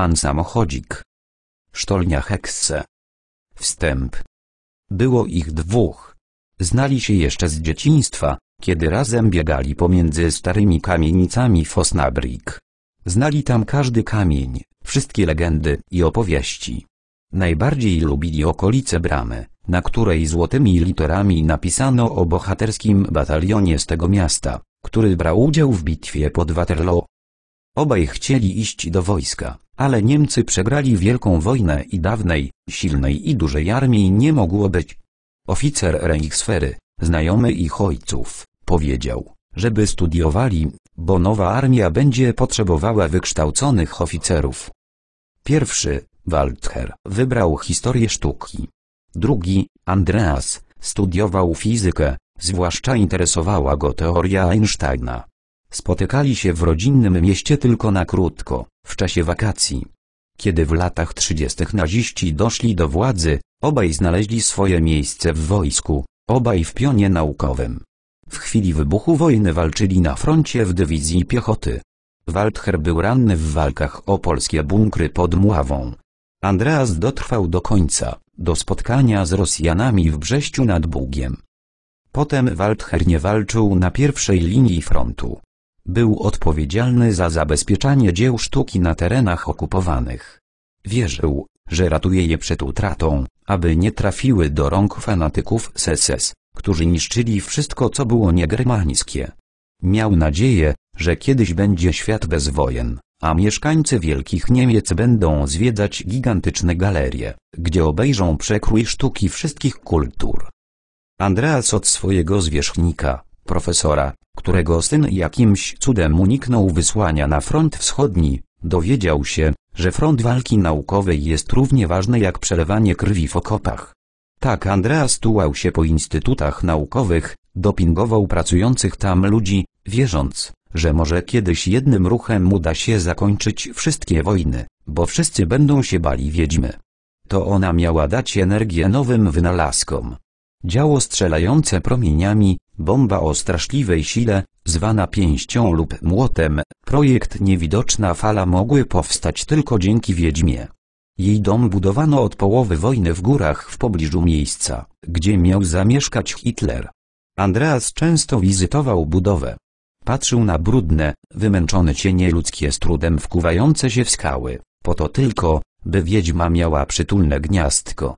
Pan samochodzik. Sztolnia Hekse. Wstęp. Było ich dwóch. Znali się jeszcze z dzieciństwa, kiedy razem biegali pomiędzy starymi kamienicami Fosnabrik. Znali tam każdy kamień, wszystkie legendy i opowieści. Najbardziej lubili okolice bramy, na której złotymi literami napisano o bohaterskim batalionie z tego miasta, który brał udział w bitwie pod Waterloo. Obaj chcieli iść do wojska, ale Niemcy przegrali wielką wojnę i dawnej, silnej i dużej armii nie mogło być. Oficer Reichsfery, znajomy ich ojców, powiedział, żeby studiowali, bo nowa armia będzie potrzebowała wykształconych oficerów. Pierwszy, Walther, wybrał historię sztuki. Drugi, Andreas, studiował fizykę, zwłaszcza interesowała go teoria Einsteina. Spotykali się w rodzinnym mieście tylko na krótko. W czasie wakacji, kiedy w latach 30. naziści doszli do władzy, obaj znaleźli swoje miejsce w wojsku, obaj w pionie naukowym. W chwili wybuchu wojny walczyli na froncie w dywizji piechoty. Waldher był ranny w walkach o polskie bunkry pod Mławą. Andreas dotrwał do końca, do spotkania z Rosjanami w Brześciu nad Bugiem. Potem Waldher nie walczył na pierwszej linii frontu. Był odpowiedzialny za zabezpieczanie dzieł sztuki na terenach okupowanych. Wierzył, że ratuje je przed utratą, aby nie trafiły do rąk fanatyków SS, którzy niszczyli wszystko co było niegermańskie. Miał nadzieję, że kiedyś będzie świat bez wojen, a mieszkańcy Wielkich Niemiec będą zwiedzać gigantyczne galerie, gdzie obejrzą przekrój sztuki wszystkich kultur. Andreas od swojego zwierzchnika, profesora, którego syn jakimś cudem uniknął wysłania na front wschodni, dowiedział się, że front walki naukowej jest równie ważny jak przelewanie krwi w okopach. Tak Andreas tułał się po instytutach naukowych, dopingował pracujących tam ludzi, wierząc, że może kiedyś jednym ruchem uda się zakończyć wszystkie wojny, bo wszyscy będą się bali wiedźmy. To ona miała dać energię nowym wynalazkom. Działo strzelające promieniami, Bomba o straszliwej sile, zwana pięścią lub młotem, projekt Niewidoczna Fala mogły powstać tylko dzięki Wiedźmie. Jej dom budowano od połowy wojny w górach w pobliżu miejsca, gdzie miał zamieszkać Hitler. Andreas często wizytował budowę. Patrzył na brudne, wymęczone cienie ludzkie z trudem wkuwające się w skały, po to tylko, by wiedźma miała przytulne gniazdko.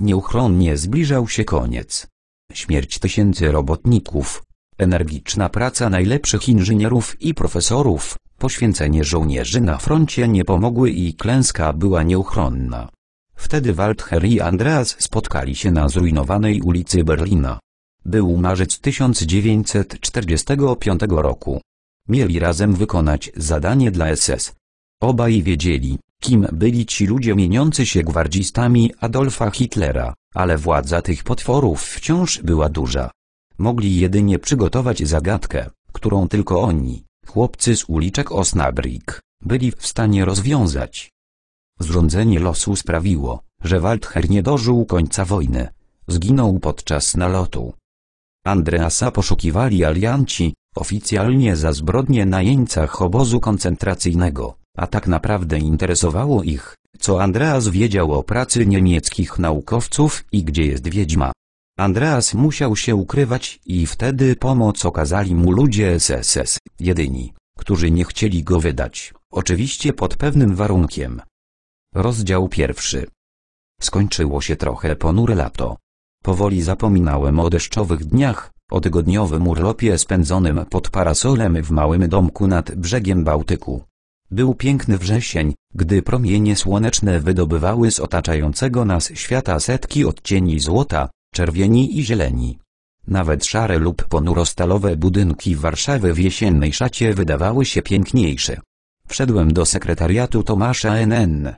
Nieuchronnie zbliżał się koniec śmierć tysięcy robotników, energiczna praca najlepszych inżynierów i profesorów, poświęcenie żołnierzy na froncie nie pomogły i klęska była nieuchronna. Wtedy Walther i Andreas spotkali się na zrujnowanej ulicy Berlina. Był marzec 1945 roku. Mieli razem wykonać zadanie dla SS. Obaj wiedzieli, kim byli ci ludzie mieniący się gwardzistami Adolfa Hitlera, ale władza tych potworów wciąż była duża. Mogli jedynie przygotować zagadkę, którą tylko oni, chłopcy z uliczek Osnabrück, byli w stanie rozwiązać. Zrządzenie losu sprawiło, że Waldher nie dożył końca wojny. Zginął podczas nalotu. Andreasa poszukiwali alianci, oficjalnie za zbrodnie na jeńcach obozu koncentracyjnego a tak naprawdę interesowało ich, co Andreas wiedział o pracy niemieckich naukowców i gdzie jest wiedźma. Andreas musiał się ukrywać i wtedy pomoc okazali mu ludzie SSS, jedyni, którzy nie chcieli go wydać, oczywiście pod pewnym warunkiem. Rozdział pierwszy. Skończyło się trochę ponure lato. Powoli zapominałem o deszczowych dniach, o tygodniowym urlopie spędzonym pod parasolem w małym domku nad brzegiem Bałtyku. Był piękny wrzesień, gdy promienie słoneczne wydobywały z otaczającego nas świata setki odcieni złota, czerwieni i zieleni. Nawet szare lub ponurostalowe budynki Warszawy w jesiennej szacie wydawały się piękniejsze. Wszedłem do sekretariatu Tomasza NN,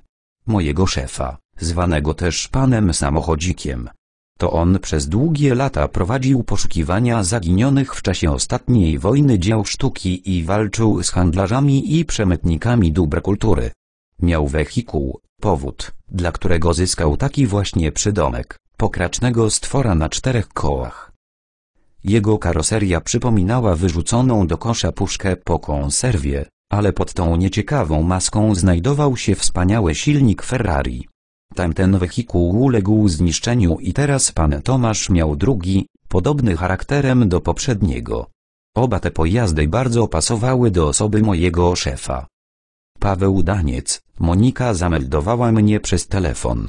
mojego szefa, zwanego też panem samochodzikiem. To on przez długie lata prowadził poszukiwania zaginionych w czasie ostatniej wojny dzieł sztuki i walczył z handlarzami i przemytnikami dóbr kultury. Miał wehikuł, powód, dla którego zyskał taki właśnie przydomek, pokracznego stwora na czterech kołach. Jego karoseria przypominała wyrzuconą do kosza puszkę po konserwie, ale pod tą nieciekawą maską znajdował się wspaniały silnik Ferrari. Tamten wehikuł uległ zniszczeniu i teraz pan Tomasz miał drugi, podobny charakterem do poprzedniego. Oba te pojazdy bardzo pasowały do osoby mojego szefa. Paweł Daniec, Monika zameldowała mnie przez telefon.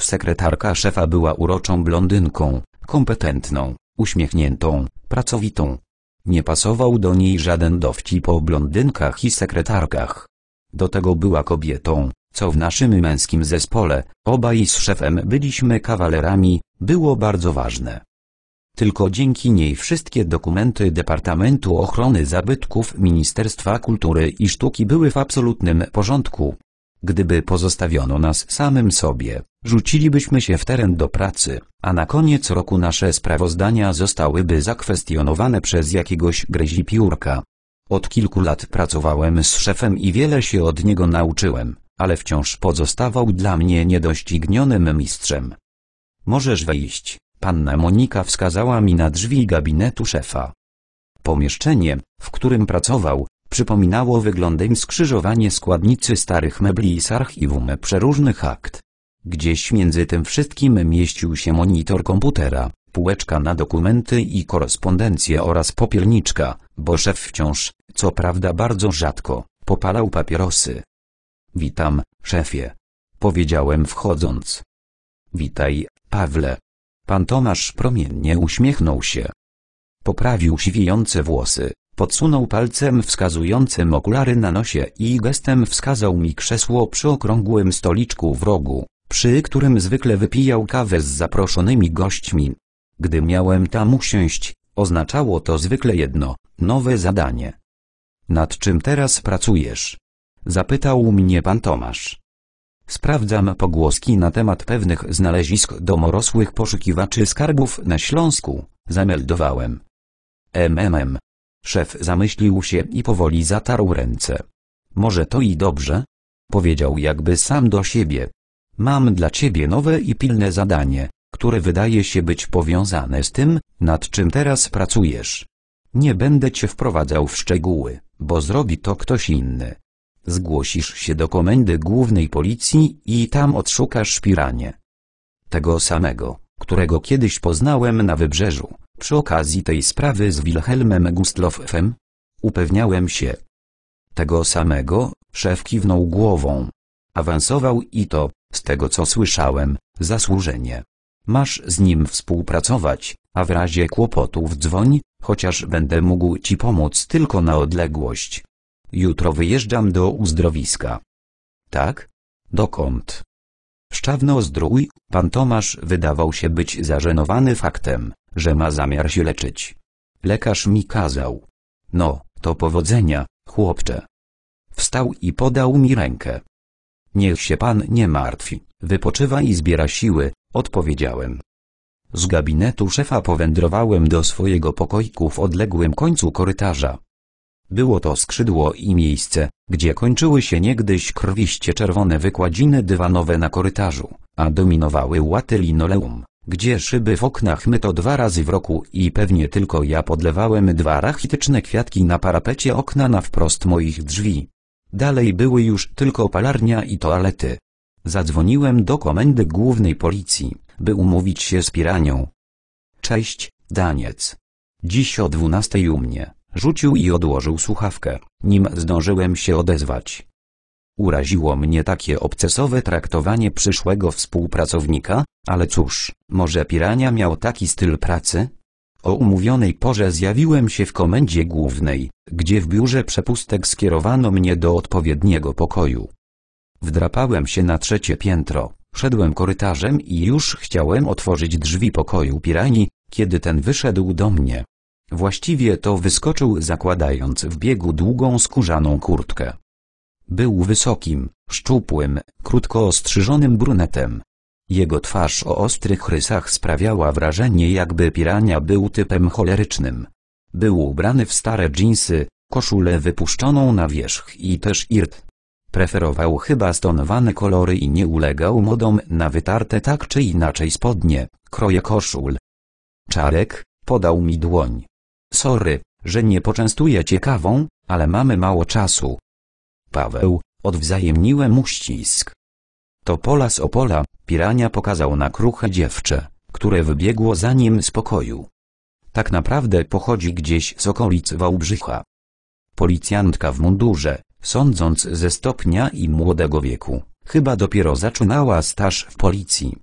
Sekretarka szefa była uroczą blondynką, kompetentną, uśmiechniętą, pracowitą. Nie pasował do niej żaden dowcip o blondynkach i sekretarkach. Do tego była kobietą, co w naszym męskim zespole, obaj z szefem byliśmy kawalerami, było bardzo ważne. Tylko dzięki niej wszystkie dokumenty Departamentu Ochrony Zabytków Ministerstwa Kultury i Sztuki były w absolutnym porządku. Gdyby pozostawiono nas samym sobie, rzucilibyśmy się w teren do pracy, a na koniec roku nasze sprawozdania zostałyby zakwestionowane przez jakiegoś grezi piórka. Od kilku lat pracowałem z szefem i wiele się od niego nauczyłem ale wciąż pozostawał dla mnie niedoścignionym mistrzem. Możesz wejść, panna Monika wskazała mi na drzwi gabinetu szefa. Pomieszczenie, w którym pracował, przypominało wyglądem skrzyżowanie składnicy starych mebli z archiwum przeróżnych akt. Gdzieś między tym wszystkim mieścił się monitor komputera, półeczka na dokumenty i korespondencję oraz popielniczka, bo szef wciąż, co prawda bardzo rzadko, popalał papierosy, Witam, szefie. Powiedziałem wchodząc. Witaj, Pawle. Pan Tomasz promiennie uśmiechnął się. Poprawił świejące włosy, podsunął palcem wskazującym okulary na nosie i gestem wskazał mi krzesło przy okrągłym stoliczku w rogu, przy którym zwykle wypijał kawę z zaproszonymi gośćmi. Gdy miałem tam usiąść, oznaczało to zwykle jedno, nowe zadanie. Nad czym teraz pracujesz? Zapytał mnie pan Tomasz. Sprawdzam pogłoski na temat pewnych znalezisk domorosłych poszukiwaczy skarbów na Śląsku, zameldowałem. MMM. Szef zamyślił się i powoli zatarł ręce. Może to i dobrze? Powiedział jakby sam do siebie. Mam dla ciebie nowe i pilne zadanie, które wydaje się być powiązane z tym, nad czym teraz pracujesz. Nie będę cię wprowadzał w szczegóły, bo zrobi to ktoś inny. Zgłosisz się do komendy głównej policji i tam odszukasz piranie. Tego samego, którego kiedyś poznałem na wybrzeżu, przy okazji tej sprawy z Wilhelmem Gustloffem. Upewniałem się. Tego samego, szef kiwnął głową. Awansował i to, z tego co słyszałem, zasłużenie. Masz z nim współpracować, a w razie kłopotów dzwoń, chociaż będę mógł ci pomóc tylko na odległość. Jutro wyjeżdżam do uzdrowiska. Tak? Dokąd? Szczawno zdrój, pan Tomasz wydawał się być zażenowany faktem, że ma zamiar się leczyć. Lekarz mi kazał. No, to powodzenia, chłopcze. Wstał i podał mi rękę. Niech się pan nie martwi, wypoczywa i zbiera siły, odpowiedziałem. Z gabinetu szefa powędrowałem do swojego pokoiku w odległym końcu korytarza. Było to skrzydło i miejsce, gdzie kończyły się niegdyś krwiście czerwone wykładziny dywanowe na korytarzu, a dominowały łaty linoleum, gdzie szyby w oknach myto dwa razy w roku i pewnie tylko ja podlewałem dwa rachityczne kwiatki na parapecie okna na wprost moich drzwi. Dalej były już tylko palarnia i toalety. Zadzwoniłem do komendy głównej policji, by umówić się z piranią. Cześć, Daniec. Dziś o dwunastej u mnie. Rzucił i odłożył słuchawkę, nim zdążyłem się odezwać. Uraziło mnie takie obcesowe traktowanie przyszłego współpracownika, ale cóż, może Pirania miał taki styl pracy? O umówionej porze zjawiłem się w komendzie głównej, gdzie w biurze przepustek skierowano mnie do odpowiedniego pokoju. Wdrapałem się na trzecie piętro, szedłem korytarzem i już chciałem otworzyć drzwi pokoju Pirani, kiedy ten wyszedł do mnie. Właściwie to wyskoczył zakładając w biegu długą skórzaną kurtkę. Był wysokim, szczupłym, krótko ostrzyżonym brunetem. Jego twarz o ostrych rysach sprawiała wrażenie jakby pirania był typem cholerycznym. Był ubrany w stare dżinsy, koszulę wypuszczoną na wierzch i też irt. Preferował chyba stonowane kolory i nie ulegał modom na wytarte tak czy inaczej spodnie, kroje koszul. Czarek, podał mi dłoń. Sorry, że nie poczęstuję ciekawą, ale mamy mało czasu. Paweł, odwzajemniłem uścisk. To pola z opola, pirania pokazał na kruche dziewczę, które wybiegło za nim z pokoju. Tak naprawdę pochodzi gdzieś z okolic Wałbrzycha. Policjantka w mundurze, sądząc ze stopnia i młodego wieku, chyba dopiero zaczynała staż w policji.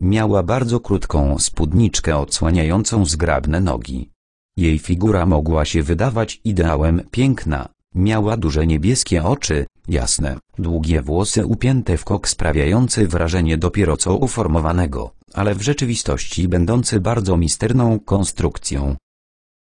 Miała bardzo krótką spódniczkę odsłaniającą zgrabne nogi, jej figura mogła się wydawać ideałem piękna. Miała duże niebieskie oczy, jasne, długie włosy upięte w kok sprawiający wrażenie dopiero co uformowanego, ale w rzeczywistości będący bardzo misterną konstrukcją.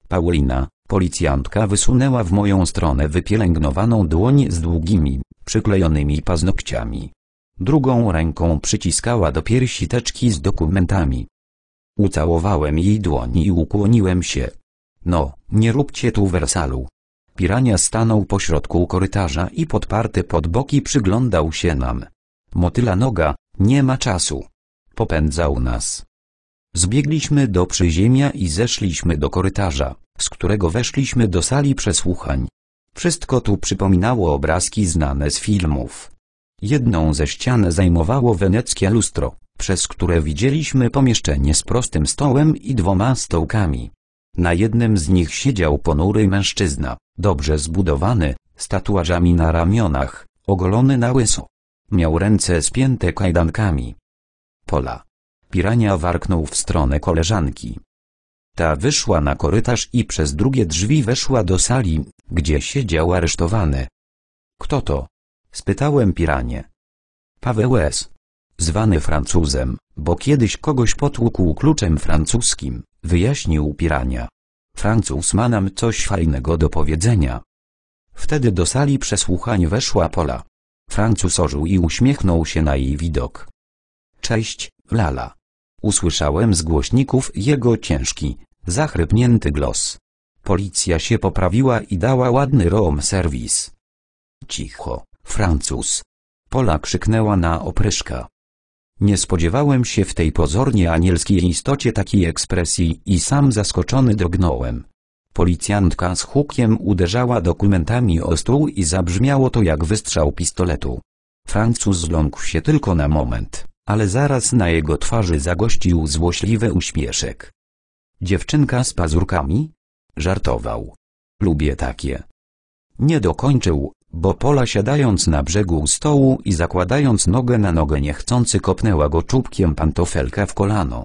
Paulina, policjantka wysunęła w moją stronę wypielęgnowaną dłoń z długimi, przyklejonymi paznokciami. Drugą ręką przyciskała do piersi teczki z dokumentami. Ucałowałem jej dłoń i ukłoniłem się, no, nie róbcie tu wersalu. Pirania stanął pośrodku korytarza i podparty pod boki przyglądał się nam. Motyla noga, nie ma czasu. Popędzał nas. Zbiegliśmy do przyziemia i zeszliśmy do korytarza, z którego weszliśmy do sali przesłuchań. Wszystko tu przypominało obrazki znane z filmów. Jedną ze ścian zajmowało weneckie lustro, przez które widzieliśmy pomieszczenie z prostym stołem i dwoma stołkami. Na jednym z nich siedział ponury mężczyzna, dobrze zbudowany, z tatuażami na ramionach, ogolony na łyso. Miał ręce spięte kajdankami. Pola. Pirania warknął w stronę koleżanki. Ta wyszła na korytarz i przez drugie drzwi weszła do sali, gdzie siedział aresztowany. Kto to? Spytałem piranie. Paweł S zwany Francuzem, bo kiedyś kogoś potłukł kluczem francuskim, wyjaśnił Pirania. Francuz ma nam coś fajnego do powiedzenia. Wtedy do sali przesłuchań weszła Pola. Francuz ożył i uśmiechnął się na jej widok. Cześć, Lala. Usłyszałem z głośników jego ciężki, zachrypnięty głos. Policja się poprawiła i dała ładny rom serwis. Cicho, Francuz. Pola krzyknęła na opryszka. Nie spodziewałem się w tej pozornie anielskiej istocie takiej ekspresji i sam zaskoczony drgnąłem. Policjantka z hukiem uderzała dokumentami o stół i zabrzmiało to jak wystrzał pistoletu. Francuz zląkł się tylko na moment, ale zaraz na jego twarzy zagościł złośliwy uśmieszek. Dziewczynka z pazurkami? Żartował. Lubię takie. Nie dokończył, bo Pola siadając na brzegu stołu i zakładając nogę na nogę niechcący kopnęła go czubkiem pantofelka w kolano.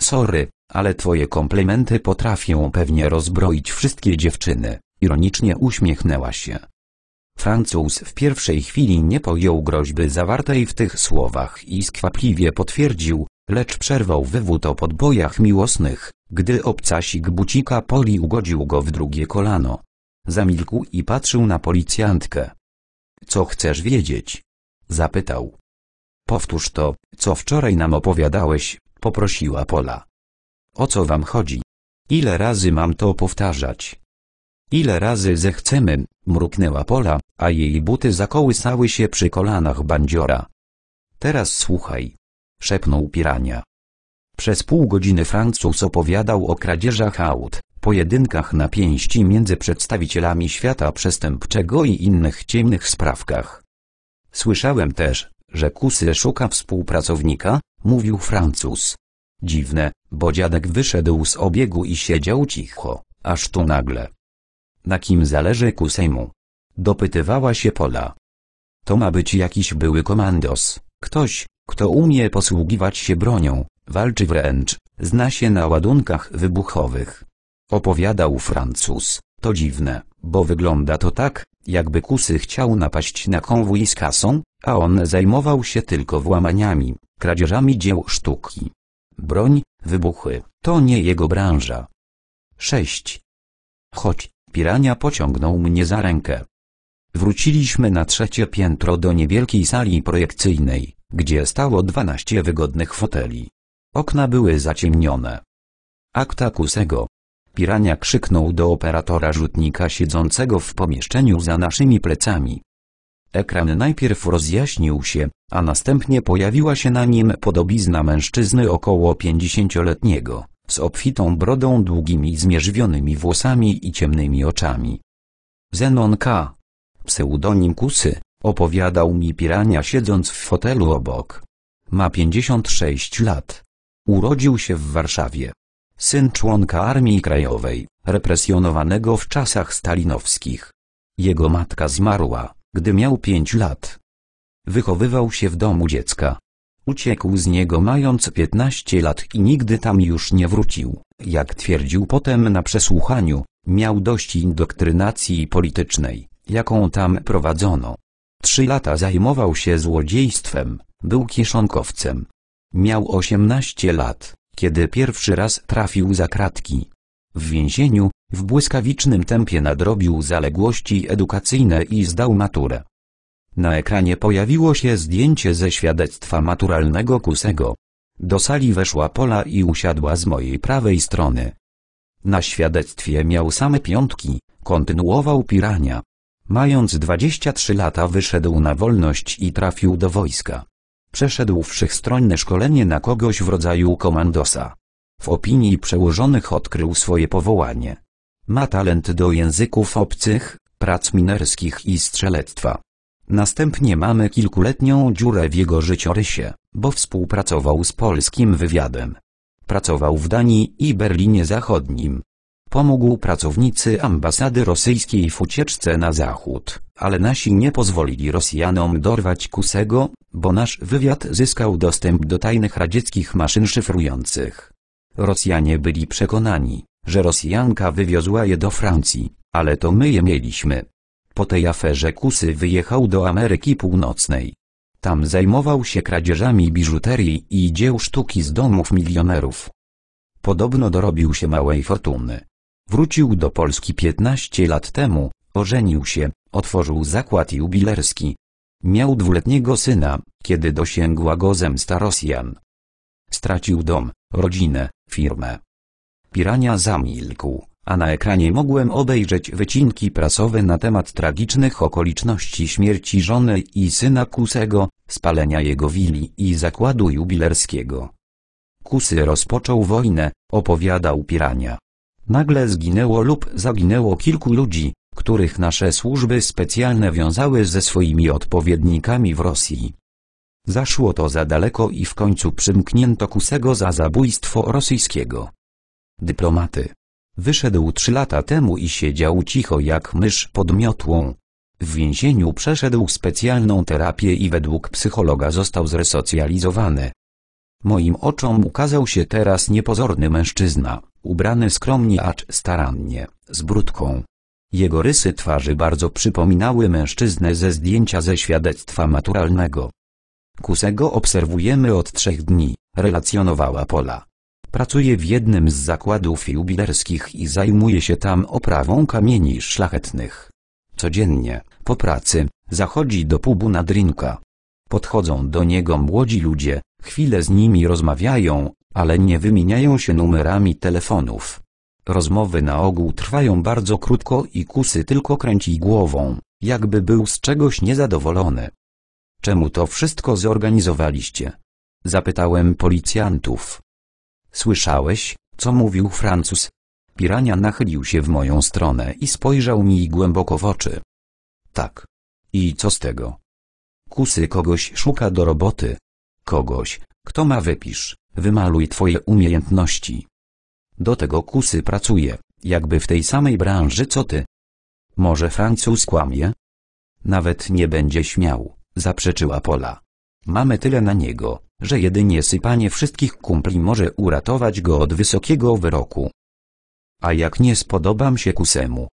Sorry, ale twoje komplementy potrafią pewnie rozbroić wszystkie dziewczyny, ironicznie uśmiechnęła się. Francuz w pierwszej chwili nie pojął groźby zawartej w tych słowach i skwapliwie potwierdził, lecz przerwał wywód o podbojach miłosnych, gdy obcasik bucika Poli ugodził go w drugie kolano. Zamilkł i patrzył na policjantkę. Co chcesz wiedzieć? Zapytał. Powtórz to, co wczoraj nam opowiadałeś, poprosiła Pola. O co wam chodzi? Ile razy mam to powtarzać? Ile razy zechcemy, mruknęła Pola, a jej buty zakołysały się przy kolanach bandziora. Teraz słuchaj, szepnął pirania. Przez pół godziny Francuz opowiadał o kradzieżach aut, pojedynkach na pięści między przedstawicielami świata przestępczego i innych ciemnych sprawkach. Słyszałem też, że Kusy szuka współpracownika, mówił Francuz. Dziwne, bo dziadek wyszedł z obiegu i siedział cicho, aż tu nagle. Na kim zależy Kusejmu? Dopytywała się Pola. To ma być jakiś były komandos, ktoś, kto umie posługiwać się bronią, walczy wręcz, zna się na ładunkach wybuchowych, opowiadał Francuz, to dziwne, bo wygląda to tak, jakby kusy chciał napaść na konwój z kasą, a on zajmował się tylko włamaniami, kradzieżami dzieł sztuki. Broń, wybuchy, to nie jego branża. 6. Chodź, pirania pociągnął mnie za rękę. Wróciliśmy na trzecie piętro do niewielkiej sali projekcyjnej, gdzie stało 12 wygodnych foteli. Okna były zaciemnione. Akta Kusego, Pirania krzyknął do operatora rzutnika siedzącego w pomieszczeniu za naszymi plecami. Ekran najpierw rozjaśnił się, a następnie pojawiła się na nim podobizna mężczyzny około pięćdziesięcioletniego, z obfitą brodą długimi zmierzwionymi włosami i ciemnymi oczami. Zenon K. Pseudonim Kusy, opowiadał mi pirania siedząc w fotelu obok. Ma 56 lat. Urodził się w Warszawie syn członka Armii Krajowej, represjonowanego w czasach stalinowskich. Jego matka zmarła, gdy miał pięć lat. Wychowywał się w domu dziecka. Uciekł z niego mając 15 lat i nigdy tam już nie wrócił. Jak twierdził potem na przesłuchaniu, miał dość indoktrynacji politycznej, jaką tam prowadzono. Trzy lata zajmował się złodziejstwem, był kieszonkowcem. Miał 18 lat, kiedy pierwszy raz trafił za kratki. W więzieniu, w błyskawicznym tempie nadrobił zaległości edukacyjne i zdał maturę. Na ekranie pojawiło się zdjęcie ze świadectwa maturalnego Kusego. Do sali weszła Pola i usiadła z mojej prawej strony. Na świadectwie miał same piątki, kontynuował pirania. Mając 23 lata wyszedł na wolność i trafił do wojska. Przeszedł wszechstronne szkolenie na kogoś w rodzaju komandosa. W opinii przełożonych odkrył swoje powołanie. Ma talent do języków obcych, prac minerskich i strzelectwa. Następnie mamy kilkuletnią dziurę w jego życiorysie, bo współpracował z polskim wywiadem. Pracował w Danii i Berlinie Zachodnim, pomógł pracownicy ambasady rosyjskiej w ucieczce na zachód, ale nasi nie pozwolili Rosjanom dorwać Kusego, bo nasz wywiad zyskał dostęp do tajnych radzieckich maszyn szyfrujących. Rosjanie byli przekonani, że Rosjanka wywiozła je do Francji, ale to my je mieliśmy. Po tej aferze Kusy wyjechał do Ameryki Północnej. Tam zajmował się kradzieżami biżuterii i dzieł sztuki z domów milionerów. Podobno dorobił się małej fortuny. Wrócił do Polski 15 lat temu, ożenił się, otworzył zakład jubilerski. Miał dwuletniego syna, kiedy dosięgła go zemsta Rosjan. Stracił dom, rodzinę, firmę. Pirania zamilkł, a na ekranie mogłem obejrzeć wycinki prasowe na temat tragicznych okoliczności śmierci żony i syna Kusego, spalenia jego willi i zakładu jubilerskiego. Kusy rozpoczął wojnę, opowiadał Pirania. Nagle zginęło lub zaginęło kilku ludzi, których nasze służby specjalne wiązały ze swoimi odpowiednikami w Rosji. Zaszło to za daleko i w końcu przymknięto Kusego za zabójstwo rosyjskiego. Dyplomaty. Wyszedł trzy lata temu i siedział cicho jak mysz pod miotłą. W więzieniu przeszedł specjalną terapię i według psychologa został zresocjalizowany. Moim oczom ukazał się teraz niepozorny mężczyzna ubrany skromnie acz starannie, z brudką. Jego rysy twarzy bardzo przypominały mężczyznę ze zdjęcia ze świadectwa maturalnego. Kusego obserwujemy od trzech dni, relacjonowała Pola. Pracuje w jednym z zakładów jubilerskich i zajmuje się tam oprawą kamieni szlachetnych. Codziennie, po pracy, zachodzi do pubu na drinka. Podchodzą do niego młodzi ludzie, chwilę z nimi rozmawiają, ale nie wymieniają się numerami telefonów. Rozmowy na ogół trwają bardzo krótko i Kusy tylko kręci głową, jakby był z czegoś niezadowolony. Czemu to wszystko zorganizowaliście? Zapytałem policjantów. Słyszałeś, co mówił Francuz? Pirania nachylił się w moją stronę i spojrzał mi głęboko w oczy. Tak. I co z tego? Kusy kogoś szuka do roboty. Kogoś, kto ma wypisz. Wymaluj twoje umiejętności. Do tego kusy pracuje, jakby w tej samej branży co ty. Może Francuz kłamie? Nawet nie będzie śmiał, zaprzeczyła Pola. Mamy tyle na niego, że jedynie sypanie wszystkich kumpli może uratować go od wysokiego wyroku. A jak nie spodobam się kusemu?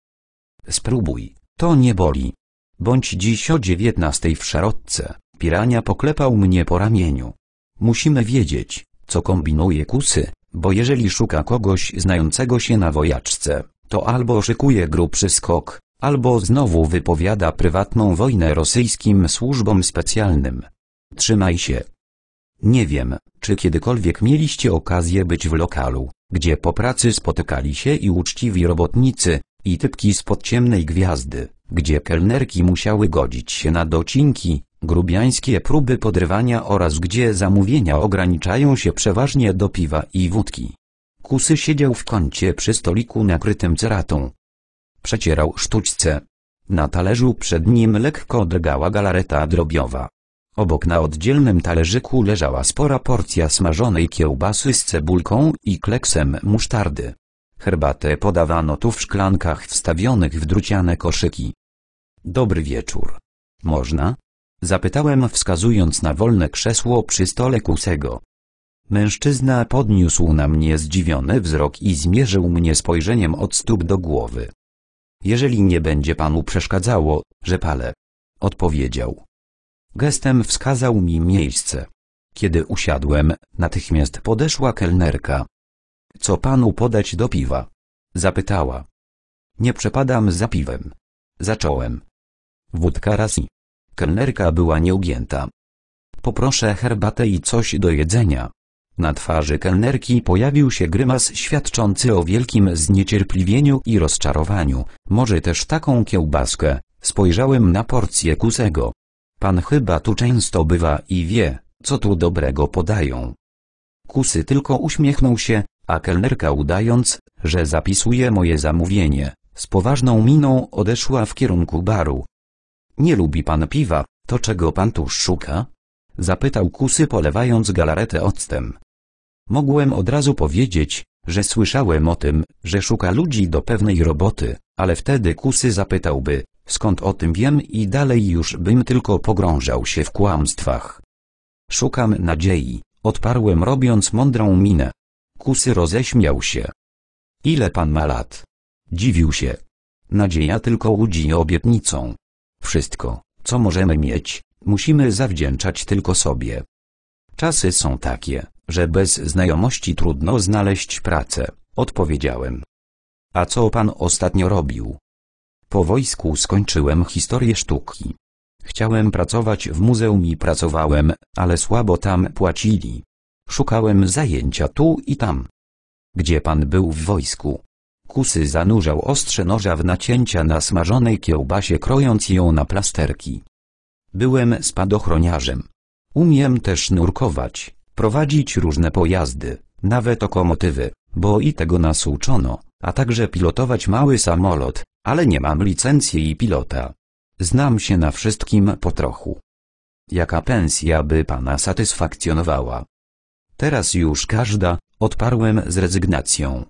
Spróbuj, to nie boli. Bądź dziś o dziewiętnastej w szarotce, pirania poklepał mnie po ramieniu. Musimy wiedzieć, co kombinuje kusy, bo jeżeli szuka kogoś znającego się na wojaczce, to albo szykuje grubszy skok, albo znowu wypowiada prywatną wojnę rosyjskim służbom specjalnym. Trzymaj się. Nie wiem, czy kiedykolwiek mieliście okazję być w lokalu, gdzie po pracy spotykali się i uczciwi robotnicy, i typki z podciemnej gwiazdy, gdzie kelnerki musiały godzić się na docinki, Grubiańskie próby podrywania oraz gdzie zamówienia ograniczają się przeważnie do piwa i wódki. Kusy siedział w kącie przy stoliku nakrytym ceratą. Przecierał sztućce. Na talerzu przed nim lekko drgała galareta drobiowa. Obok na oddzielnym talerzyku leżała spora porcja smażonej kiełbasy z cebulką i kleksem musztardy. Herbatę podawano tu w szklankach wstawionych w druciane koszyki. Dobry wieczór. Można? Zapytałem wskazując na wolne krzesło przy stole Kusego. Mężczyzna podniósł na mnie zdziwiony wzrok i zmierzył mnie spojrzeniem od stóp do głowy. Jeżeli nie będzie panu przeszkadzało, że palę. Odpowiedział. Gestem wskazał mi miejsce. Kiedy usiadłem, natychmiast podeszła kelnerka. Co panu podać do piwa? Zapytała. Nie przepadam za piwem. Zacząłem. Wódka rasi. Kelnerka była nieugięta. Poproszę herbatę i coś do jedzenia. Na twarzy kelnerki pojawił się grymas świadczący o wielkim zniecierpliwieniu i rozczarowaniu, może też taką kiełbaskę, spojrzałem na porcję kusego. Pan chyba tu często bywa i wie, co tu dobrego podają. Kusy tylko uśmiechnął się, a kelnerka udając, że zapisuje moje zamówienie, z poważną miną odeszła w kierunku baru. Nie lubi pan piwa, to czego pan tu szuka? Zapytał kusy polewając galaretę octem. Mogłem od razu powiedzieć, że słyszałem o tym, że szuka ludzi do pewnej roboty, ale wtedy kusy zapytałby, skąd o tym wiem i dalej już bym tylko pogrążał się w kłamstwach. Szukam nadziei, odparłem robiąc mądrą minę. Kusy roześmiał się. Ile pan ma lat? Dziwił się. Nadzieja tylko łudzi obietnicą. Wszystko, co możemy mieć, musimy zawdzięczać tylko sobie. Czasy są takie, że bez znajomości trudno znaleźć pracę, odpowiedziałem. A co pan ostatnio robił? Po wojsku skończyłem historię sztuki. Chciałem pracować w muzeum i pracowałem, ale słabo tam płacili. Szukałem zajęcia tu i tam. Gdzie pan był w wojsku? Kusy zanurzał ostrze noża w nacięcia na smażonej kiełbasie krojąc ją na plasterki. Byłem spadochroniarzem. Umiem też nurkować, prowadzić różne pojazdy, nawet okomotywy, bo i tego nas uczono, a także pilotować mały samolot, ale nie mam licencji i pilota. Znam się na wszystkim po trochu. Jaka pensja by pana satysfakcjonowała? Teraz już każda, odparłem z rezygnacją.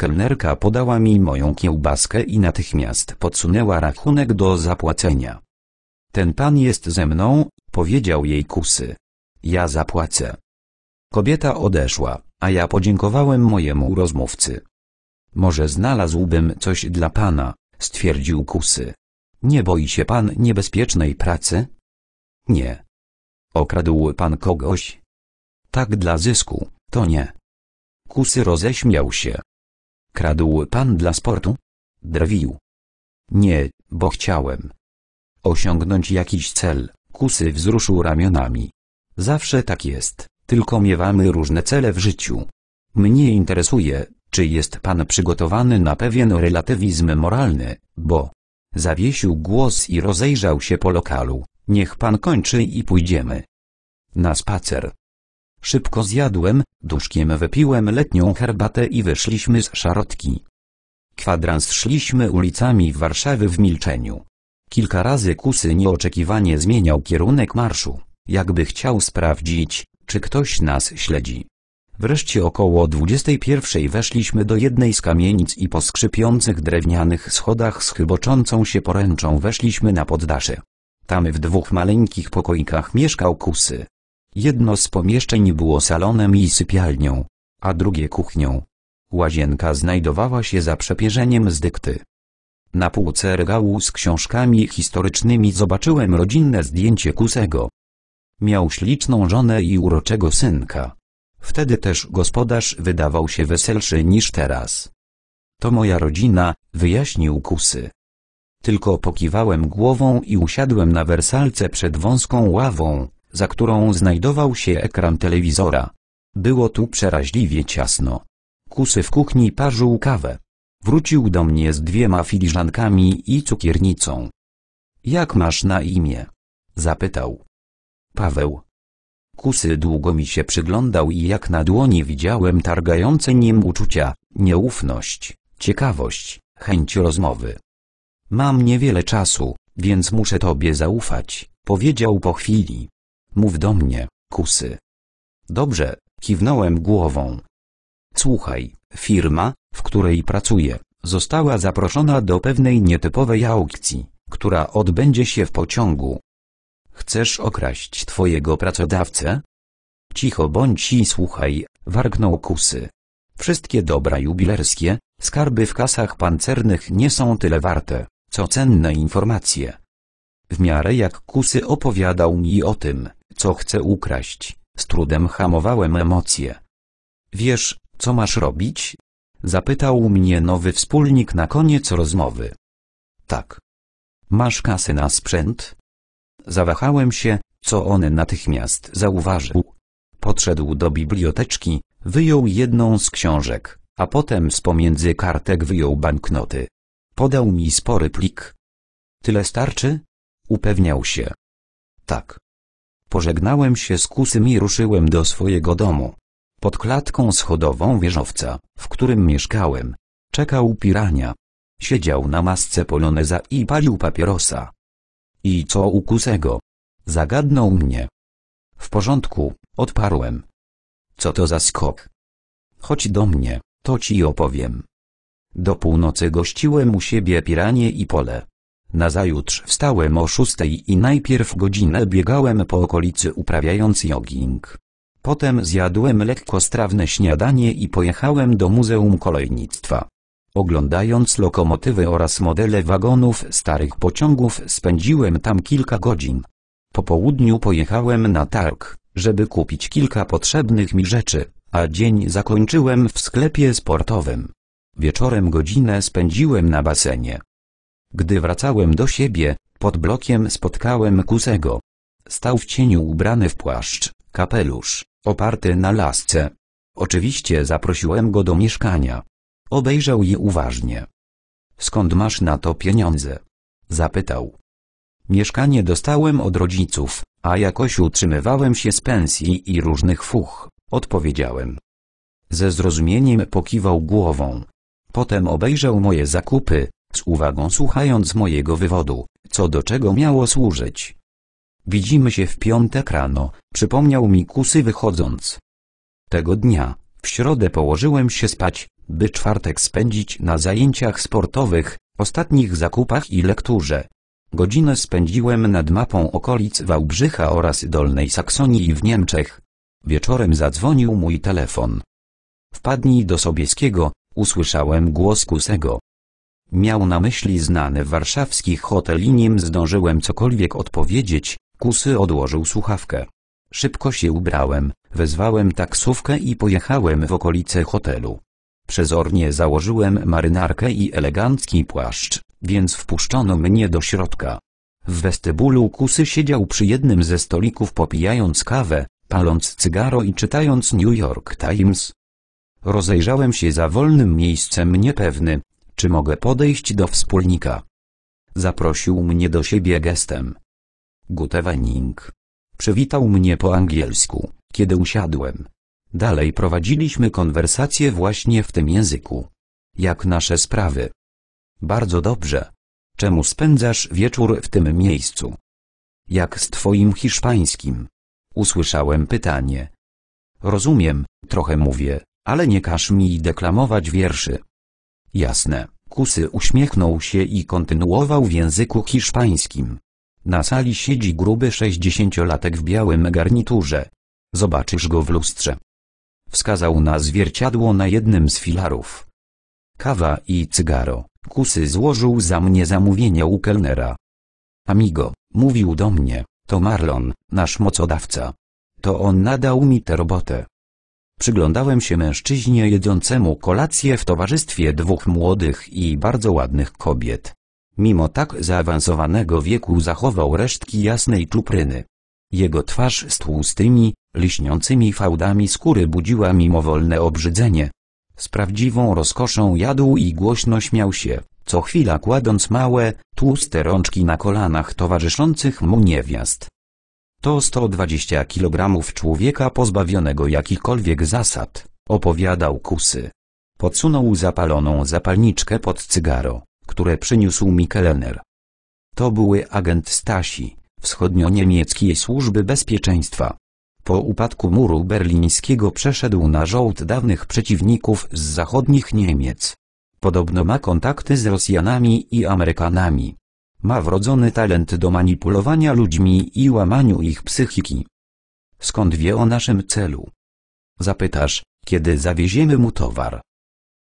Kelnerka podała mi moją kiełbaskę i natychmiast podsunęła rachunek do zapłacenia. Ten pan jest ze mną, powiedział jej kusy. Ja zapłacę. Kobieta odeszła, a ja podziękowałem mojemu rozmówcy. Może znalazłbym coś dla pana, stwierdził kusy. Nie boi się pan niebezpiecznej pracy? Nie. Okradł pan kogoś? Tak dla zysku, to nie. Kusy roześmiał się, Kradł pan dla sportu? Drwił. Nie, bo chciałem. Osiągnąć jakiś cel, kusy wzruszył ramionami. Zawsze tak jest, tylko miewamy różne cele w życiu. Mnie interesuje, czy jest pan przygotowany na pewien relatywizm moralny, bo... Zawiesił głos i rozejrzał się po lokalu. Niech pan kończy i pójdziemy. Na spacer. Szybko zjadłem, duszkiem wypiłem letnią herbatę i wyszliśmy z szarotki. Kwadrans szliśmy ulicami Warszawy w milczeniu. Kilka razy kusy nieoczekiwanie zmieniał kierunek marszu, jakby chciał sprawdzić, czy ktoś nas śledzi. Wreszcie około 21 weszliśmy do jednej z kamienic i po skrzypiących drewnianych schodach z chyboczącą się poręczą weszliśmy na poddasze. Tam w dwóch maleńkich pokoikach mieszkał kusy. Jedno z pomieszczeń było salonem i sypialnią, a drugie kuchnią. Łazienka znajdowała się za przepierzeniem z dykty. Na półce regału z książkami historycznymi zobaczyłem rodzinne zdjęcie Kusego. Miał śliczną żonę i uroczego synka. Wtedy też gospodarz wydawał się weselszy niż teraz. To moja rodzina, wyjaśnił Kusy. Tylko pokiwałem głową i usiadłem na wersalce przed wąską ławą, za którą znajdował się ekran telewizora. Było tu przeraźliwie ciasno. Kusy w kuchni parzył kawę. Wrócił do mnie z dwiema filiżankami i cukiernicą. Jak masz na imię? Zapytał. Paweł. Kusy długo mi się przyglądał i jak na dłoni widziałem targające nim uczucia, nieufność, ciekawość, chęć rozmowy. Mam niewiele czasu, więc muszę tobie zaufać, powiedział po chwili. Mów do mnie, kusy. Dobrze, kiwnąłem głową. Słuchaj, firma, w której pracuję, została zaproszona do pewnej nietypowej aukcji, która odbędzie się w pociągu. Chcesz okraść twojego pracodawcę? Cicho bądź i słuchaj, warknął kusy. Wszystkie dobra jubilerskie, skarby w kasach pancernych nie są tyle warte, co cenne informacje, w miarę jak kusy opowiadał mi o tym, co chce ukraść, z trudem hamowałem emocje. Wiesz, co masz robić? Zapytał mnie nowy wspólnik na koniec rozmowy. Tak. Masz kasy na sprzęt? Zawahałem się, co on natychmiast zauważył. Podszedł do biblioteczki, wyjął jedną z książek, a potem z pomiędzy kartek wyjął banknoty. Podał mi spory plik. Tyle starczy? Upewniał się. Tak. Pożegnałem się z kusym i ruszyłem do swojego domu. Pod klatką schodową wieżowca, w którym mieszkałem, czekał pirania. Siedział na masce poloneza i palił papierosa. I co u kusego? Zagadnął mnie. W porządku, odparłem. Co to za skok? Chodź do mnie, to ci opowiem. Do północy gościłem u siebie piranie i pole. Nazajutrz wstałem o szóstej i najpierw godzinę biegałem po okolicy uprawiając jogging. Potem zjadłem lekkostrawne śniadanie i pojechałem do Muzeum Kolejnictwa. Oglądając lokomotywy oraz modele wagonów starych pociągów spędziłem tam kilka godzin. Po południu pojechałem na targ, żeby kupić kilka potrzebnych mi rzeczy, a dzień zakończyłem w sklepie sportowym. Wieczorem godzinę spędziłem na basenie. Gdy wracałem do siebie, pod blokiem spotkałem Kusego. Stał w cieniu ubrany w płaszcz, kapelusz, oparty na lasce. Oczywiście zaprosiłem go do mieszkania. Obejrzał je uważnie. Skąd masz na to pieniądze? Zapytał. Mieszkanie dostałem od rodziców, a jakoś utrzymywałem się z pensji i różnych fuch, odpowiedziałem. Ze zrozumieniem pokiwał głową. Potem obejrzał moje zakupy, z uwagą słuchając mojego wywodu, co do czego miało służyć. Widzimy się w piątek rano, przypomniał mi kusy wychodząc. Tego dnia, w środę położyłem się spać, by czwartek spędzić na zajęciach sportowych, ostatnich zakupach i lekturze. Godzinę spędziłem nad mapą okolic Wałbrzycha oraz Dolnej Saksonii w Niemczech. Wieczorem zadzwonił mój telefon. Wpadnij do Sobieskiego, usłyszałem głos Kusego. Miał na myśli znany warszawski hotel i nim zdążyłem cokolwiek odpowiedzieć, kusy odłożył słuchawkę. Szybko się ubrałem, wezwałem taksówkę i pojechałem w okolice hotelu. Przezornie założyłem marynarkę i elegancki płaszcz, więc wpuszczono mnie do środka. W westybulu kusy siedział przy jednym ze stolików popijając kawę, paląc cygaro i czytając New York Times. Rozejrzałem się za wolnym miejscem niepewny, czy mogę podejść do wspólnika? Zaprosił mnie do siebie gestem. Good Przywitał mnie po angielsku, kiedy usiadłem. Dalej prowadziliśmy konwersację właśnie w tym języku. Jak nasze sprawy? Bardzo dobrze. Czemu spędzasz wieczór w tym miejscu? Jak z twoim hiszpańskim? Usłyszałem pytanie. Rozumiem, trochę mówię, ale nie każ mi deklamować wierszy. Jasne, Kusy uśmiechnął się i kontynuował w języku hiszpańskim. Na sali siedzi gruby sześćdziesięciolatek w białym garniturze. Zobaczysz go w lustrze. Wskazał na zwierciadło na jednym z filarów. Kawa i cygaro. Kusy złożył za mnie zamówienie u kelnera. Amigo, mówił do mnie, to Marlon, nasz mocodawca. To on nadał mi tę robotę. Przyglądałem się mężczyźnie jedzącemu kolację w towarzystwie dwóch młodych i bardzo ładnych kobiet. Mimo tak zaawansowanego wieku zachował resztki jasnej czupryny. Jego twarz z tłustymi, liśniącymi fałdami skóry budziła mimowolne obrzydzenie. Z prawdziwą rozkoszą jadł i głośno śmiał się, co chwila kładąc małe, tłuste rączki na kolanach towarzyszących mu niewiast. To 120 kg człowieka pozbawionego jakichkolwiek zasad, opowiadał Kusy. Podsunął zapaloną zapalniczkę pod cygaro, które przyniósł mi kelner. To były agent Stasi, wschodnio-niemieckiej służby bezpieczeństwa. Po upadku muru berlińskiego przeszedł na żołd dawnych przeciwników z zachodnich Niemiec. Podobno ma kontakty z Rosjanami i Amerykanami. Ma wrodzony talent do manipulowania ludźmi i łamaniu ich psychiki. Skąd wie o naszym celu? Zapytasz, kiedy zawieziemy mu towar.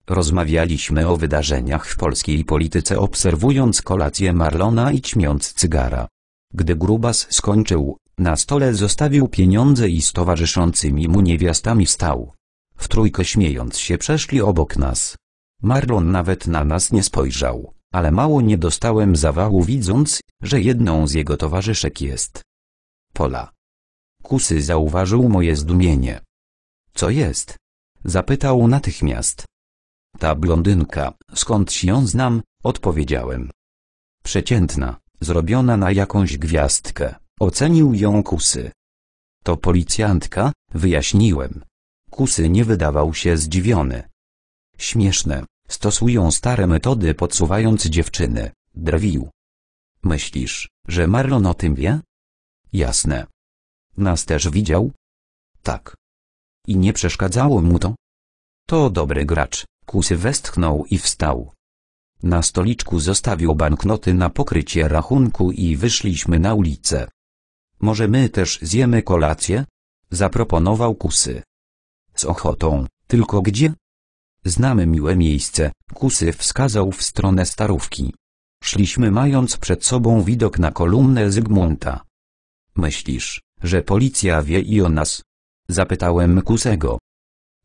Rozmawialiśmy o wydarzeniach w polskiej polityce obserwując kolację Marlona i ćmiąc cygara. Gdy Grubas skończył, na stole zostawił pieniądze i z towarzyszącymi mu niewiastami stał. W trójkę śmiejąc się przeszli obok nas. Marlon nawet na nas nie spojrzał ale mało nie dostałem zawału widząc, że jedną z jego towarzyszek jest. Pola. Kusy zauważył moje zdumienie. Co jest? Zapytał natychmiast. Ta blondynka, skąd się ją znam, odpowiedziałem. Przeciętna, zrobiona na jakąś gwiazdkę, ocenił ją kusy. To policjantka, wyjaśniłem. Kusy nie wydawał się zdziwiony. Śmieszne, Stosują stare metody podsuwając dziewczyny, drwił. Myślisz, że Marlon o tym wie? Jasne. Nas też widział? Tak. I nie przeszkadzało mu to? To dobry gracz, kusy westchnął i wstał. Na stoliczku zostawił banknoty na pokrycie rachunku i wyszliśmy na ulicę. Może my też zjemy kolację? Zaproponował kusy. Z ochotą, tylko gdzie? Znamy miłe miejsce, kusy wskazał w stronę starówki. Szliśmy mając przed sobą widok na kolumnę Zygmunta. Myślisz, że policja wie i o nas? Zapytałem kusego.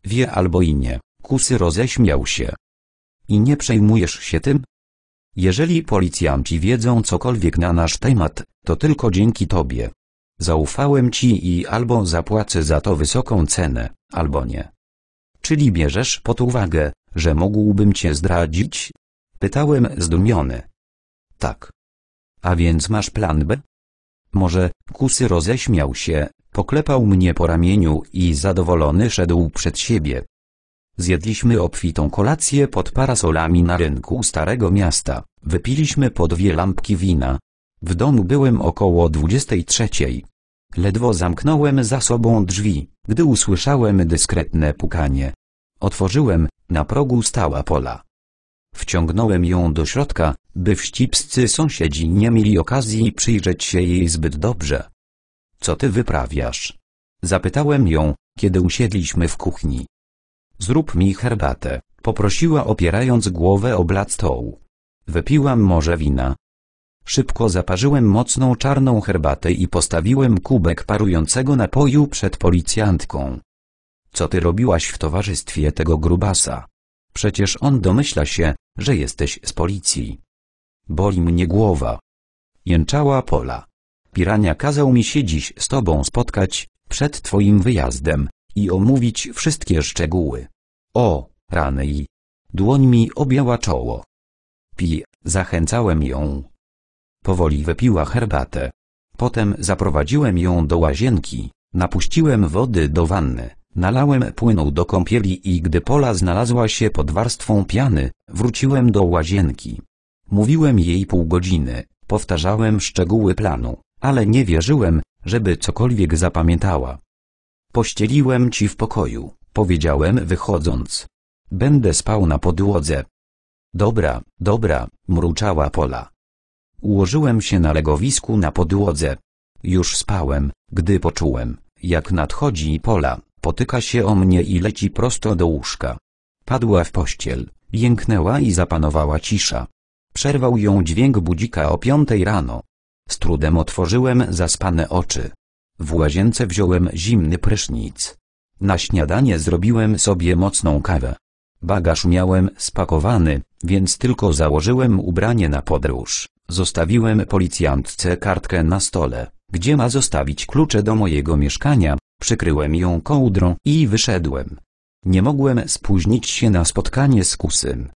Wie albo i nie, kusy roześmiał się. I nie przejmujesz się tym? Jeżeli policjanci wiedzą cokolwiek na nasz temat, to tylko dzięki tobie. Zaufałem ci i albo zapłacę za to wysoką cenę, albo nie. Czyli bierzesz pod uwagę, że mógłbym cię zdradzić? Pytałem zdumiony. Tak. A więc masz plan B? Może, kusy roześmiał się, poklepał mnie po ramieniu i zadowolony szedł przed siebie. Zjedliśmy obfitą kolację pod parasolami na rynku Starego Miasta, wypiliśmy po dwie lampki wina. W domu byłem około 23. Ledwo zamknąłem za sobą drzwi, gdy usłyszałem dyskretne pukanie. Otworzyłem, na progu stała pola. Wciągnąłem ją do środka, by wścibscy sąsiedzi nie mieli okazji przyjrzeć się jej zbyt dobrze. Co ty wyprawiasz? Zapytałem ją, kiedy usiedliśmy w kuchni. Zrób mi herbatę, poprosiła opierając głowę o blat stołu. Wypiłam może wina. Szybko zaparzyłem mocną czarną herbatę i postawiłem kubek parującego napoju przed policjantką. Co ty robiłaś w towarzystwie tego grubasa? Przecież on domyśla się, że jesteś z policji. Boli mnie głowa. Jęczała Pola. Pirania kazał mi się dziś z tobą spotkać, przed twoim wyjazdem, i omówić wszystkie szczegóły. O, rany i... Dłoń mi objęła czoło. Pi, zachęcałem ją. Powoli wypiła herbatę. Potem zaprowadziłem ją do łazienki, napuściłem wody do wanny. Nalałem płynu do kąpieli i gdy Pola znalazła się pod warstwą piany, wróciłem do łazienki. Mówiłem jej pół godziny, powtarzałem szczegóły planu, ale nie wierzyłem, żeby cokolwiek zapamiętała. Pościeliłem ci w pokoju, powiedziałem wychodząc. Będę spał na podłodze. Dobra, dobra, mruczała Pola. Ułożyłem się na legowisku na podłodze. Już spałem, gdy poczułem, jak nadchodzi Pola. Potyka się o mnie i leci prosto do łóżka. Padła w pościel, jęknęła i zapanowała cisza. Przerwał ją dźwięk budzika o piątej rano. Z trudem otworzyłem zaspane oczy. W łazience wziąłem zimny prysznic. Na śniadanie zrobiłem sobie mocną kawę. Bagaż miałem spakowany, więc tylko założyłem ubranie na podróż. Zostawiłem policjantce kartkę na stole, gdzie ma zostawić klucze do mojego mieszkania, Przykryłem ją kołdrą i wyszedłem. Nie mogłem spóźnić się na spotkanie z kusym.